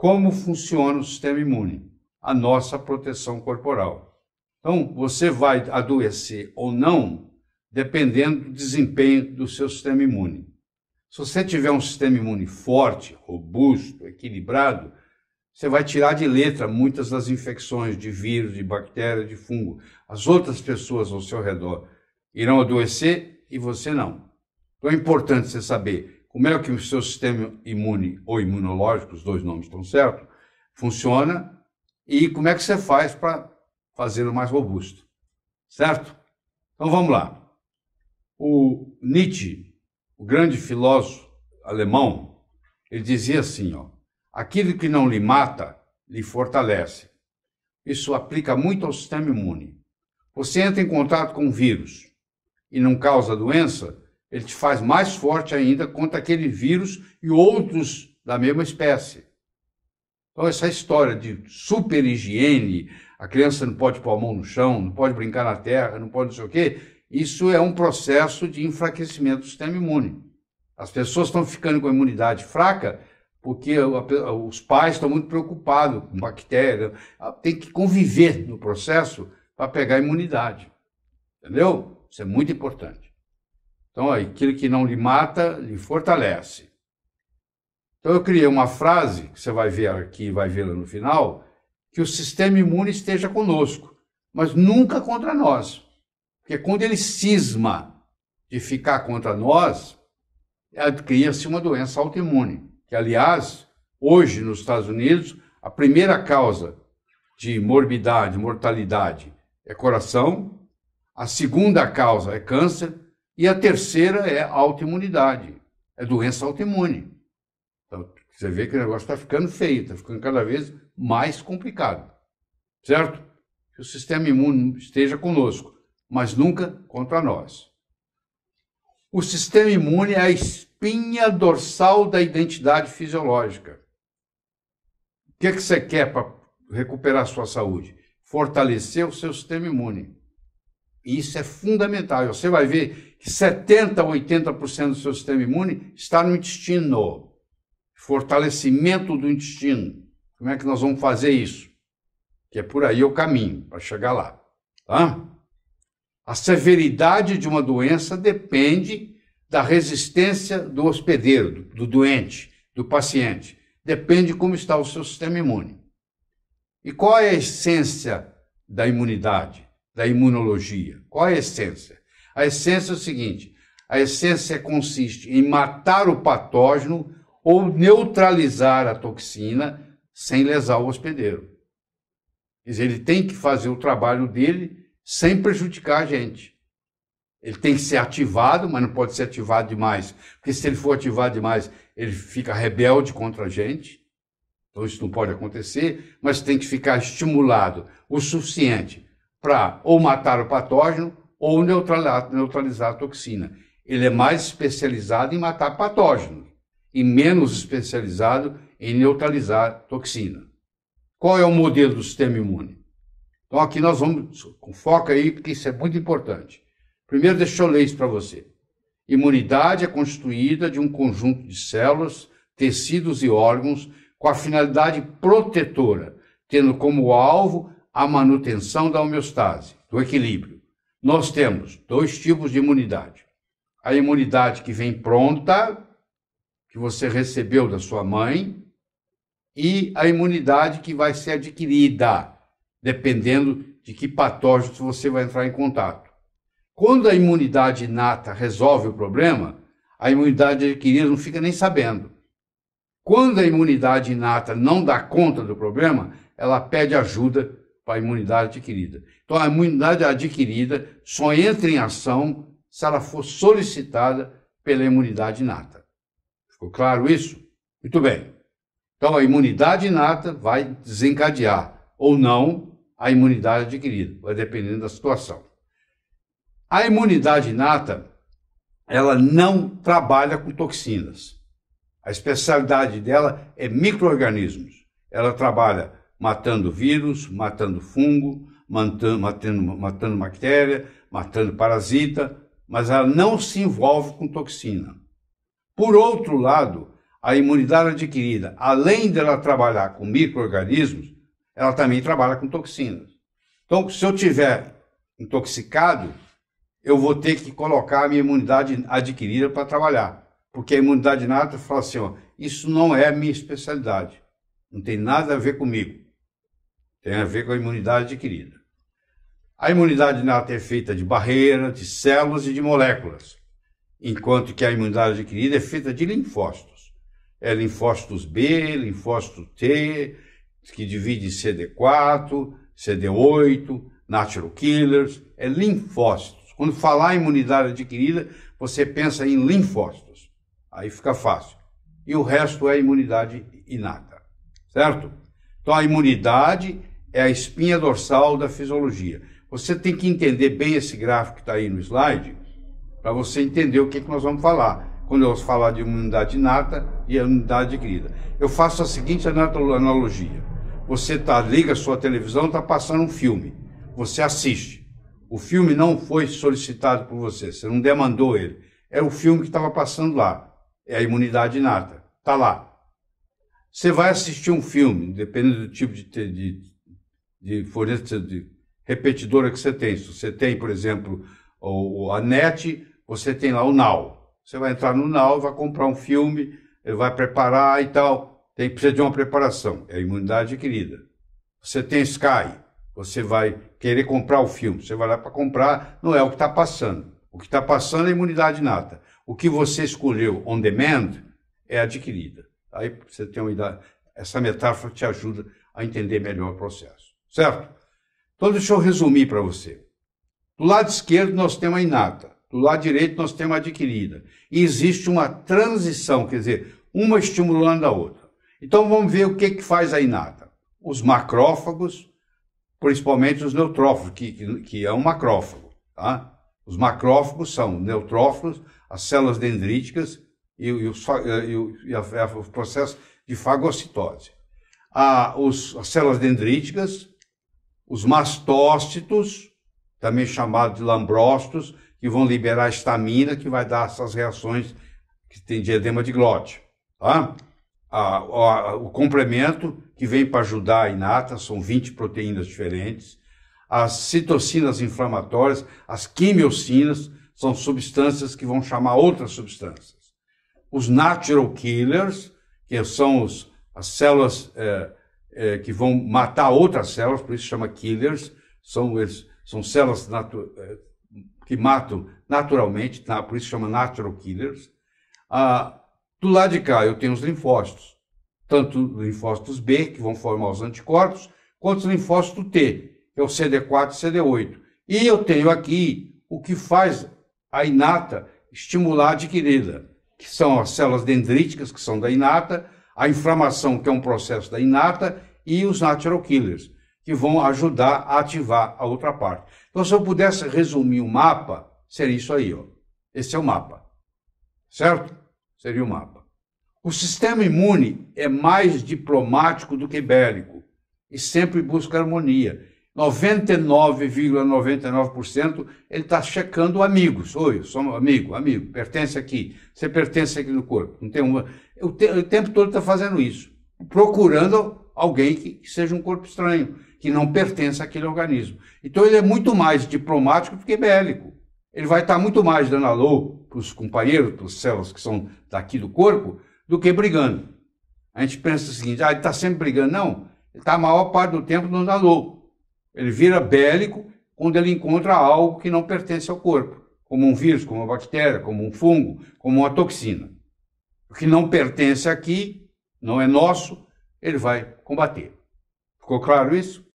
como funciona o sistema imune, a nossa proteção corporal. Então, você vai adoecer ou não, dependendo do desempenho do seu sistema imune. Se você tiver um sistema imune forte, robusto, equilibrado, você vai tirar de letra muitas das infecções de vírus, de bactéria, de fungo. As outras pessoas ao seu redor irão adoecer e você não. Então é importante você saber como é que o seu sistema imune ou imunológico, os dois nomes estão certos, funciona e como é que você faz para fazê-lo mais robusto, certo? Então vamos lá. O Nietzsche, o grande filósofo alemão, ele dizia assim, ó, aquilo que não lhe mata, lhe fortalece. Isso aplica muito ao sistema imune. Você entra em contato com um vírus e não causa doença, ele te faz mais forte ainda contra aquele vírus e outros da mesma espécie. Então, essa história de super higiene, a criança não pode pôr a mão no chão, não pode brincar na terra, não pode não sei o quê, isso é um processo de enfraquecimento do sistema imune. As pessoas estão ficando com a imunidade fraca porque os pais estão muito preocupados com bactéria, tem que conviver no processo para pegar a imunidade. Entendeu? Isso é muito importante. Então, aquilo que não lhe mata, lhe fortalece. Então, eu criei uma frase, que você vai ver aqui, e vai vê-la no final, que o sistema imune esteja conosco, mas nunca contra nós. Porque quando ele cisma de ficar contra nós, é, cria-se uma doença autoimune. Que, aliás, hoje nos Estados Unidos, a primeira causa de morbidade, mortalidade é coração, a segunda causa é câncer, e a terceira é autoimunidade, é doença autoimune. Então, você vê que o negócio está ficando feio, está ficando cada vez mais complicado, certo? Que o sistema imune esteja conosco, mas nunca contra nós. O sistema imune é a espinha dorsal da identidade fisiológica. O que, é que você quer para recuperar sua saúde? Fortalecer o seu sistema imune. Isso é fundamental. Você vai ver 70 a 80% do seu sistema imune está no intestino. Fortalecimento do intestino. Como é que nós vamos fazer isso? Que é por aí o caminho para chegar lá. Tá? A severidade de uma doença depende da resistência do hospedeiro, do, do doente, do paciente. Depende como está o seu sistema imune. E qual é a essência da imunidade, da imunologia? Qual é a essência? A essência é o seguinte: a essência consiste em matar o patógeno ou neutralizar a toxina sem lesar o hospedeiro. Quer dizer, ele tem que fazer o trabalho dele sem prejudicar a gente. Ele tem que ser ativado, mas não pode ser ativado demais, porque se ele for ativado demais, ele fica rebelde contra a gente. Então isso não pode acontecer, mas tem que ficar estimulado o suficiente para ou matar o patógeno ou neutralizar, neutralizar a toxina. Ele é mais especializado em matar patógenos e menos especializado em neutralizar toxina. Qual é o modelo do sistema imune? Então aqui nós vamos com foco aí, porque isso é muito importante. Primeiro deixa eu ler isso para você. Imunidade é constituída de um conjunto de células, tecidos e órgãos com a finalidade protetora, tendo como alvo a manutenção da homeostase, do equilíbrio nós temos dois tipos de imunidade. A imunidade que vem pronta, que você recebeu da sua mãe, e a imunidade que vai ser adquirida, dependendo de que patógenos você vai entrar em contato. Quando a imunidade inata resolve o problema, a imunidade adquirida não fica nem sabendo. Quando a imunidade inata não dá conta do problema, ela pede ajuda a imunidade adquirida. Então, a imunidade adquirida só entra em ação se ela for solicitada pela imunidade inata. Ficou claro isso? Muito bem. Então, a imunidade inata vai desencadear ou não a imunidade adquirida, vai dependendo da situação. A imunidade inata, ela não trabalha com toxinas. A especialidade dela é microorganismos. Ela trabalha matando vírus, matando fungo, matando, matando, matando bactéria, matando parasita, mas ela não se envolve com toxina. Por outro lado, a imunidade adquirida, além dela trabalhar com micro-organismos, ela também trabalha com toxinas. Então, se eu tiver intoxicado, eu vou ter que colocar a minha imunidade adquirida para trabalhar. Porque a imunidade nata fala assim: ó, isso não é minha especialidade, não tem nada a ver comigo. Tem a ver com a imunidade adquirida. A imunidade inata é feita de barreira, de células e de moléculas, enquanto que a imunidade adquirida é feita de linfócitos. É linfócitos B, linfócito T, que divide CD4, CD8, natural killers, é linfócitos. Quando falar em imunidade adquirida, você pensa em linfócitos. Aí fica fácil. E o resto é imunidade inata, certo? Então a imunidade é a espinha dorsal da fisiologia. Você tem que entender bem esse gráfico que está aí no slide para você entender o que, que nós vamos falar. Quando eu falar de imunidade inata e imunidade adquirida. Eu faço a seguinte analogia. Você tá, liga sua televisão, está passando um filme. Você assiste. O filme não foi solicitado por você, você não demandou ele. É o filme que estava passando lá. É a imunidade inata. Está lá. Você vai assistir um filme, dependendo do tipo de, de de fornecedor, de repetidora que você tem. Se você tem, por exemplo, o, a NET, você tem lá o Now. Você vai entrar no Now, vai comprar um filme, vai preparar e tal. Tem precisa de uma preparação, é a imunidade adquirida. Você tem Sky, você vai querer comprar o filme, você vai lá para comprar, não é o que está passando. O que está passando é imunidade nata. O que você escolheu on demand é adquirida. Aí você tem uma idade, essa metáfora te ajuda a entender melhor o processo certo? Então, deixa eu resumir para você. Do lado esquerdo, nós temos a inata. Do lado direito, nós temos a adquirida. E existe uma transição, quer dizer, uma estimulando a outra. Então, vamos ver o que, que faz a inata. Os macrófagos, principalmente os neutrófagos, que, que, que é um macrófago. Tá? Os macrófagos são neutrófilos, as células dendríticas e, e, os, eh, e, o, e a, a, o processo de fagocitose. a ah, os, as células dendríticas, os mastócitos, também chamados de lambrócitos, que vão liberar estamina, que vai dar essas reações que tem diadema de glote. Tá? A, a, o complemento que vem para ajudar a inata, são 20 proteínas diferentes. As citocinas inflamatórias, as quimiocinas, são substâncias que vão chamar outras substâncias. Os natural killers, que são os, as células eh, é, que vão matar outras células, por isso chama killers, são, são células natu, é, que matam naturalmente, por isso chama natural killers. Ah, do lado de cá eu tenho os linfócitos, tanto linfócitos B, que vão formar os anticorpos, quanto os linfócitos T, que é o CD4 e CD8. E eu tenho aqui o que faz a inata estimular a adquirida, que são as células dendríticas, que são da inata, a inflamação, que é um processo da inata, e os natural killers, que vão ajudar a ativar a outra parte. Então, se eu pudesse resumir o mapa, seria isso aí, ó. Esse é o mapa. Certo? Seria o mapa. O sistema imune é mais diplomático do que bélico e sempre busca harmonia. 99,99% ele está checando amigos. Oi, sou amigo, amigo, pertence aqui. Você pertence aqui no corpo. Não tem uma. O, te, o tempo todo está fazendo isso, procurando alguém que, que seja um corpo estranho, que não pertence àquele organismo. Então ele é muito mais diplomático do que bélico. Ele vai estar tá muito mais dando alô para os companheiros, para os células que são daqui do corpo, do que brigando. A gente pensa o seguinte: ah, ele está sempre brigando. Não, ele está a maior parte do tempo dando alô ele vira bélico quando ele encontra algo que não pertence ao corpo, como um vírus, como uma bactéria, como um fungo, como uma toxina. O que não pertence aqui, não é nosso, ele vai combater. Ficou claro isso?